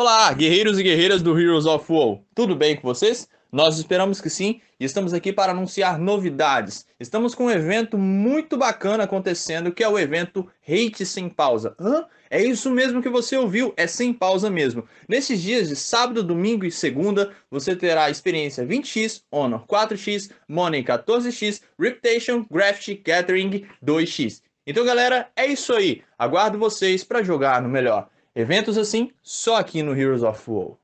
Olá, guerreiros e guerreiras do Heroes of War. Tudo bem com vocês? Nós esperamos que sim e estamos aqui para anunciar novidades. Estamos com um evento muito bacana acontecendo que é o evento Hate Sem Pausa. Hã? É isso mesmo que você ouviu, é sem pausa mesmo. Nesses dias de sábado, domingo e segunda, você terá a experiência 20x, Honor 4x, Money 14x, Reputation, Graft, Gathering 2x. Então, galera, é isso aí. Aguardo vocês para jogar no melhor. Eventos assim, só aqui no Heroes of War.